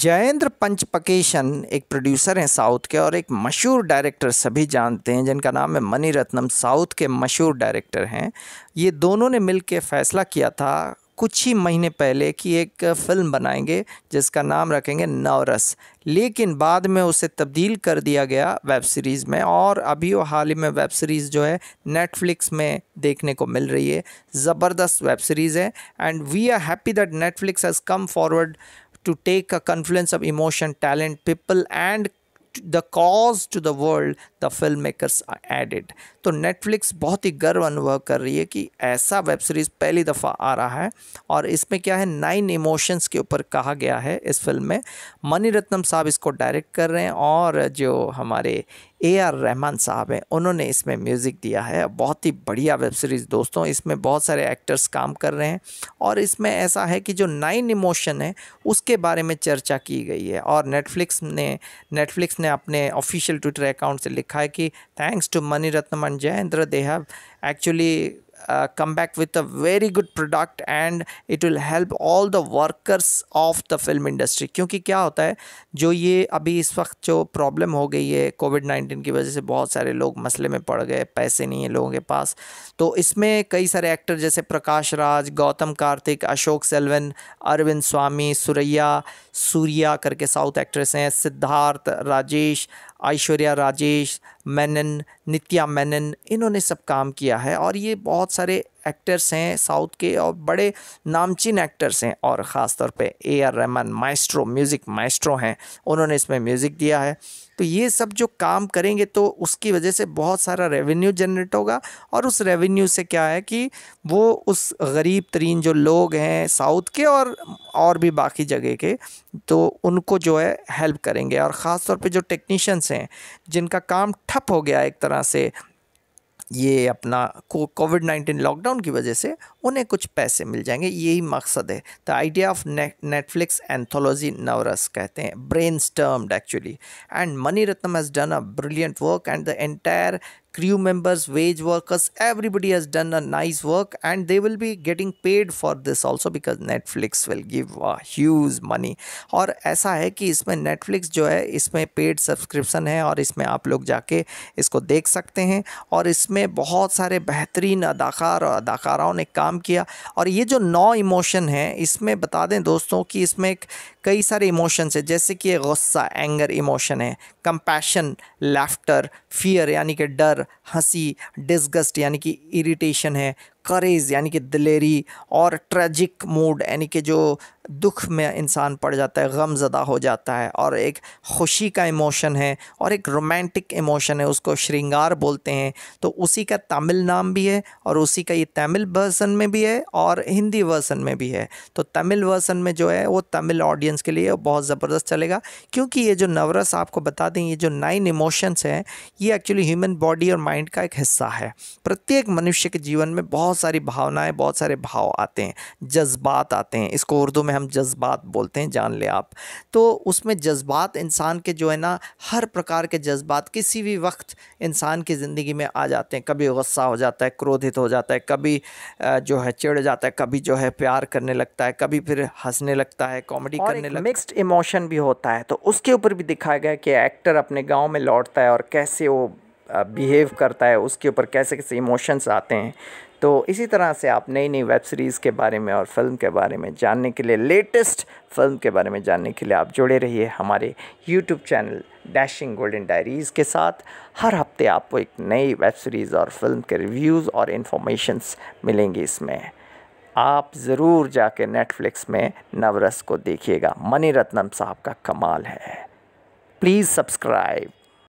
जयेंद्र पंचपकेशन एक प्रोड्यूसर हैं साउथ के और एक मशहूर डायरेक्टर सभी जानते हैं जिनका नाम है मनी रत्नम साउथ के मशहूर डायरेक्टर हैं ये दोनों ने मिल के फ़ैसला किया था कुछ ही महीने पहले कि एक फ़िल्म बनाएंगे जिसका नाम रखेंगे नवरस लेकिन बाद में उसे तब्दील कर दिया गया वेब सीरीज़ में और अभी वो हाल ही में वेब सीरीज़ जो है नेटफ्लिक्स में देखने को मिल रही है ज़बरदस्त वेब सीरीज़ है and we are happy that Netflix has come forward to take a confluence of emotion, talent, people, and the cause to the world the film makers added तो नेटफ्लिक्स बहुत ही गर्व अनुभव कर रही है कि ऐसा वेब सीरीज़ पहली दफ़ा आ रहा है और इसमें क्या है नाइन इमोशंस के ऊपर कहा गया है इस फिल्म में मणिरत्नम रत्नम साहब इसको डायरेक्ट कर रहे हैं और जो हमारे ए आर रहमान साहब हैं उन्होंने इसमें म्यूज़िक दिया है बहुत ही बढ़िया वेब सीरीज़ दोस्तों इसमें बहुत सारे एक्टर्स काम कर रहे हैं और इसमें ऐसा है कि जो नाइन इमोशन है उसके बारे में चर्चा की गई है और नेटफ्लिक्स ने नेटफ्लिक्स ने अपने ऑफिशियल ट्विटर अकाउंट से लिखा है कि thanks to Mani Ratnam Jayendra they have actually uh, come back with a very good product and it will help all the workers of the film industry क्योंकि क्या होता है जो ये अभी इस वक्त जो प्रॉब्लम हो गई है कोविड नाइन्टीन की वजह से बहुत सारे लोग मसले में पड़ गए पैसे नहीं है लोगों के पास तो इसमें कई सारे एक्टर जैसे प्रकाश राज गौतम कार्तिक अशोक सेल्वन अरविंद स्वामी सुरैया सूर्या करके साउथ एक्ट्रेस हैं सिद्धार्थ राजेश ऐश्वर्या राजेश मैनन नित्या मैनन इन्होंने सब काम किया है और ये बहुत सारे एक्टर्स हैं साउथ के और बड़े नामचीन एक्टर्स हैं और ख़ास तौर पे A R Rahman maestro music maestro हैं उन्होंने इसमें म्यूज़िक दिया है तो ये सब जो काम करेंगे तो उसकी वजह से बहुत सारा रेवेन्यू जनरेट होगा और उस रेवेन्यू से क्या है कि वो उस गरीब तरीन जो लोग हैं साउथ के और और भी बाकी जगह के तो उनको जो है हेल्प करेंगे और ख़ास तौर पे जो टेक्नीशियंस हैं जिनका काम ठप हो गया एक तरह से ये अपना कोविड नाइन्टीन लॉकडाउन की वजह से उन्हें कुछ पैसे मिल जाएंगे यही मकसद है the idea of Netflix anthology Navarasa कहते हैं brainstormed actually and Mani Ratnam has done a brilliant work and the entire crew members wage workers everybody has done a nice work and they will be getting paid for this also because netflix will give a huge money aur aisa hai ki isme netflix jo hai isme paid subscription hai है और इसमें आप लोग isko dekh sakte hain aur isme bahut sare behtareen adakar aur और ne kaam kiya aur ye jo no emotion hai isme bata dein doston ki isme इसमें कई सारे emotions है जैसे कि gussa anger emotion hai compassion laughter fear yani ki dar हंसी disgust यानी कि इरिटेशन है करेज यानी कि दिलेरी और ट्रेजिक मूड यानी कि जो दुख में इंसान पड़ जाता है गम ज़दा हो जाता है और एक खुशी का इमोशन है और एक रोमांटिक इमोशन है उसको श्रृंगार बोलते हैं तो उसी का तमिल नाम भी है और उसी का ये तमिल वर्सन में भी है और हिंदी वर्सन में भी है तो तमिल वर्सन में जो है वो तमिल ऑडियंस के लिए बहुत ज़बरदस्त चलेगा क्योंकि ये जो नवरस आपको बता दें ये जो नाइन इमोशंस हैं ये एक्चुअली ह्यूमन बॉडी और माइंड का एक हिस्सा है प्रत्येक मनुष्य के जीवन में बहुत सारी भावनाएँ बहुत सारे भाव आते हैं जज्बात आते हैं इसको उर्दू में में हम जज्बात बोलते हैं जान ले आप तो उसमें जज्बात इंसान के जो है ना हर प्रकार के जज्बात किसी भी वक्त इंसान की ज़िंदगी में आ जाते हैं कभी गुस्सा हो जाता है क्रोधित हो जाता है कभी जो है चिड़ जाता है कभी जो है प्यार करने लगता है कभी फिर हंसने लगता है कॉमेडी करने लगता है मिक्सड इमोशन भी होता है तो उसके ऊपर भी दिखाया गया कि एक्टर अपने गाँव में लौटता है और कैसे वो बिहेव करता है उसके ऊपर कैसे कैसे इमोशंस आते हैं तो इसी तरह से आप नई नई वेब सीरीज़ के बारे में और फिल्म के बारे में जानने के लिए लेटेस्ट फिल्म के बारे में जानने के लिए आप जुड़े रहिए हमारे YouTube channel dashing golden diaries के साथ हर हफ्ते आपको एक नई वेब सीरीज़ और फिल्म के रिव्यूज़ और इन्फॉर्मेशंस मिलेंगी इसमें आप ज़रूर जाके नेटफ्लिक्स में नवरस को देखिएगा मणि रत्नम साहब का कमाल है प्लीज़ सब्सक्राइब